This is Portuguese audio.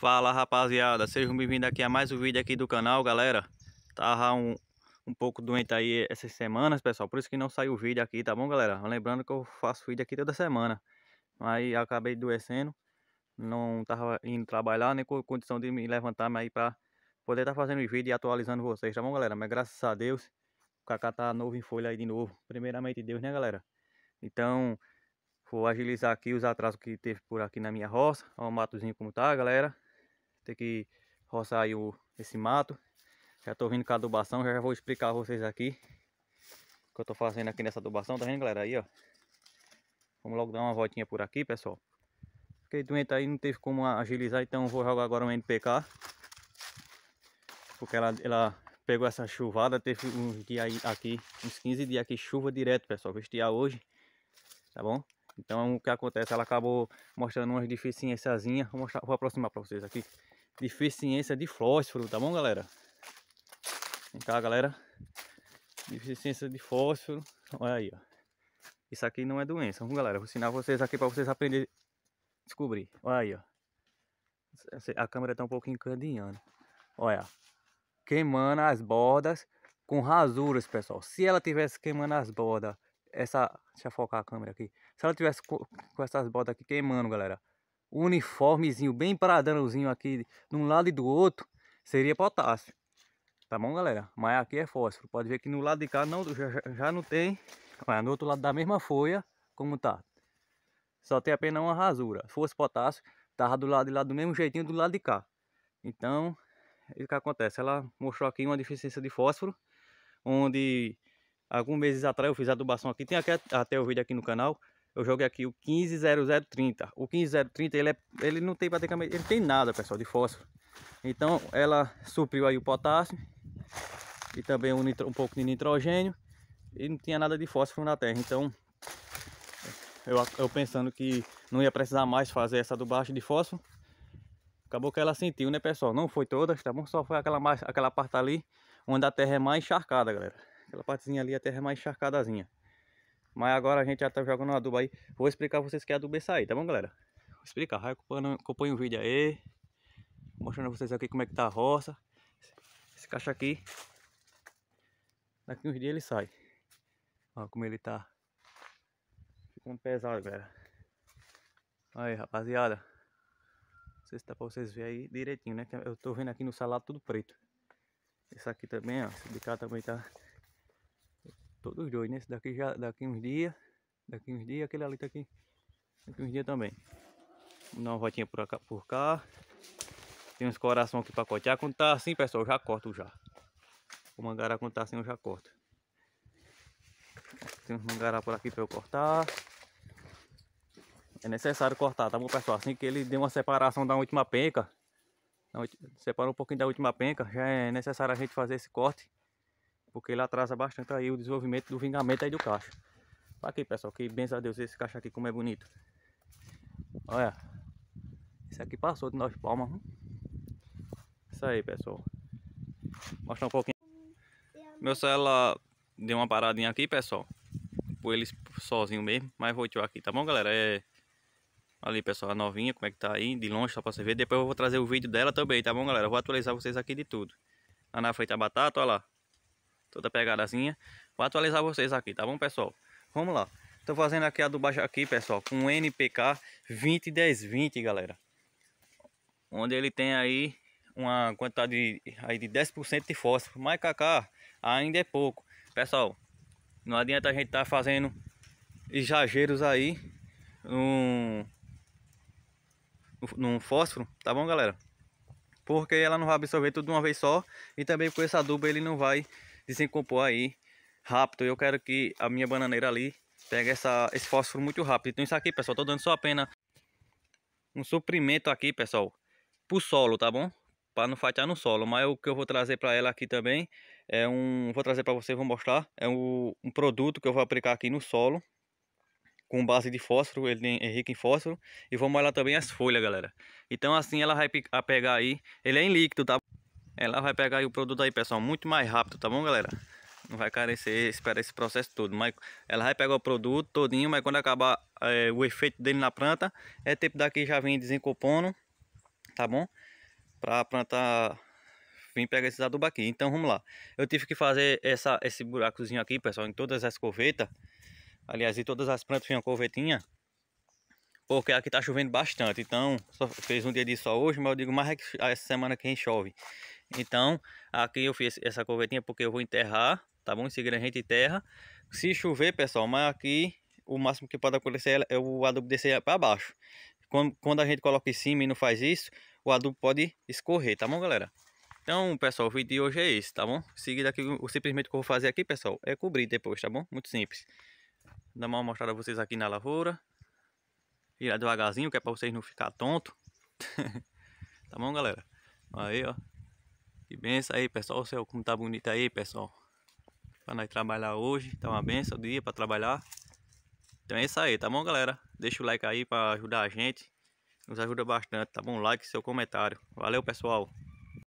Fala rapaziada, sejam bem-vindos aqui a mais um vídeo aqui do canal, galera Tava um, um pouco doente aí essas semanas, pessoal Por isso que não saiu o vídeo aqui, tá bom, galera? Lembrando que eu faço vídeo aqui toda semana Mas acabei adoecendo Não tava indo trabalhar, nem com condição de me levantar mas aí pra poder estar tá fazendo os vídeos e atualizando vocês, tá bom, galera? Mas graças a Deus, o Kaká tá novo em folha aí de novo Primeiramente Deus, né, galera? Então... Vou agilizar aqui os atrasos que teve por aqui na minha roça. Olha o matozinho como tá, galera ter que roçar aí o, esse mato. Já tô vindo com a adubação, já vou explicar a vocês aqui o que eu tô fazendo aqui nessa adubação, tá vendo galera? Aí ó, vamos logo dar uma voltinha por aqui pessoal. Fiquei doente aí, não teve como agilizar, então vou jogar agora um NPK. Porque ela, ela pegou essa chuvada, teve uns dias aqui, uns 15 dias aqui, chuva direto pessoal, vestiar hoje, tá bom? Então o que acontece, ela acabou mostrando umas deficiências, vou, vou aproximar para vocês aqui deficiência de fósforo, tá bom, galera? Vem cá, galera. Deficiência de fósforo. Olha aí, ó. Isso aqui não é doença, Vamos, galera? Vou ensinar vocês aqui para vocês aprenderem descobrir. Olha aí, ó. A câmera tá um pouco encandeando. Olha. Queimando as bordas com rasuras, pessoal. Se ela tivesse queimando as bordas, essa, deixa eu focar a câmera aqui. Se ela tivesse com, com essas bordas aqui queimando, galera, uniformezinho bem paradãozinho aqui, num lado e do outro, seria potássio. Tá bom, galera? Mas aqui é fósforo. Pode ver que no lado de cá não, já, já não tem. Mas no outro lado da mesma folha, como tá. Só tem apenas uma rasura. Se fosse potássio, tava do lado de lá do mesmo jeitinho do lado de cá. Então, o que acontece? Ela mostrou aqui uma deficiência de fósforo, onde alguns meses atrás eu fiz adubação aqui. Tem até o vídeo aqui no canal eu joguei aqui o 150030. O 15030 ele, é, ele não tem praticamente, ele tem nada, pessoal, de fósforo. Então ela supriu aí o potássio e também um, um pouco de nitrogênio e não tinha nada de fósforo na terra. Então eu, eu pensando que não ia precisar mais fazer essa do baixo de fósforo, acabou que ela sentiu, né, pessoal? Não foi toda tá bom? Só foi aquela mais, aquela parte ali onde a terra é mais encharcada, galera. Aquela partezinha ali a terra é mais encharcadazinha. Mas agora a gente já tá jogando um adubo aí. Vou explicar pra vocês que é adubo esse aí, tá bom, galera? Vou explicar. Vai acompanha o vídeo aí. Mostrando pra vocês aqui como é que tá a roça. Esse caixa aqui. Daqui uns dias ele sai. Olha como ele tá. Ficando pesado, galera. Aí, rapaziada. Não sei se dá pra vocês verem aí direitinho, né? Eu tô vendo aqui no salado tudo preto. Esse aqui também, ó. Esse de cá também tá Todos dois. Nesse né? daqui já, daqui uns dias. Daqui uns dias, aquele ali tá aqui. Daqui uns dias também. Vamos dar uma voltinha por, cá, por cá. Tem uns coração aqui pra cortar. Quando tá assim, pessoal, eu já corto já. O mangará quando tá assim, eu já corto. Tem uns mangará por aqui pra eu cortar. É necessário cortar, tá bom, pessoal? Assim que ele deu uma separação da última penca. Separa um pouquinho da última penca. Já é necessário a gente fazer esse corte porque ele atrasa bastante aí o desenvolvimento do vingamento aí do cacho. Tá aqui pessoal, que benção a Deus esse cacho aqui como é bonito. Olha, esse aqui passou de nós palmas. Hein? Isso aí pessoal, mostrar um pouquinho. Meu celular deu uma paradinha aqui pessoal, por eles sozinho mesmo, mas vou tirar aqui, tá bom galera? É... Ali pessoal, a novinha, como é que tá aí, de longe só pra você ver. Depois eu vou trazer o vídeo dela também, tá bom galera? Eu vou atualizar vocês aqui de tudo. Lá na frente a batata, olha lá toda pegadazinha. Vou atualizar vocês aqui, tá bom, pessoal? Vamos lá. Estou fazendo aqui a adubagem aqui, pessoal, com NPK 20-10-20, galera. Onde ele tem aí uma quantidade de, aí de 10% de fósforo. Mas, Kaká, ainda é pouco. Pessoal, não adianta a gente estar tá fazendo exageros aí no, no fósforo, tá bom, galera? Porque ela não vai absorver tudo de uma vez só. E também com esse adubo ele não vai desencompor aí rápido. Eu quero que a minha bananeira ali pegue essa, esse fósforo muito rápido. Então isso aqui, pessoal, tô dando só apenas um suprimento aqui, pessoal, pro solo, tá bom? Para não fatiar no solo. Mas o que eu vou trazer para ela aqui também é um... Vou trazer para vocês, vou mostrar. É um, um produto que eu vou aplicar aqui no solo, com base de fósforo, ele é rico em fósforo, e vou molhar também as folhas, galera. Então assim ela vai pegar aí, ele é em líquido, tá? Ela vai pegar o produto aí, pessoal, muito mais rápido, tá bom, galera? Não vai carecer, esperar esse processo todo. Mas ela vai pegar o produto todinho, mas quando acabar é, o efeito dele na planta, é tempo daqui já vem desencopando tá bom? Pra planta vir pegar esses adubos aqui. Então vamos lá. Eu tive que fazer essa, esse buracozinho aqui, pessoal, em todas as corvetas. Aliás, em todas as plantas tinha corvetinha. Porque aqui tá chovendo bastante. Então, só fez um dia de sol hoje, mas eu digo mais é que essa semana que chove. Então, aqui eu fiz essa corvetinha porque eu vou enterrar, tá bom? Em seguida a gente enterra. Se chover, pessoal, mas aqui o máximo que pode acontecer é o adubo descer para baixo. Quando, quando a gente coloca em cima e não faz isso, o adubo pode escorrer, tá bom, galera? Então, pessoal, o vídeo de hoje é esse, tá bom? Seguir aqui, o simplesmente que eu vou fazer aqui, pessoal, é cobrir depois, tá bom? Muito simples. Vou dar uma mostrada a vocês aqui na lavoura. Virar devagarzinho, que é para vocês não ficar tonto. tá bom, galera? Aí, ó. Que benção aí, pessoal. É o céu como tá bonito aí, pessoal. Pra nós trabalhar hoje. Tá uma benção o dia pra trabalhar. Então é isso aí, tá bom, galera? Deixa o like aí pra ajudar a gente. Nos ajuda bastante, tá bom? Like seu comentário. Valeu, pessoal.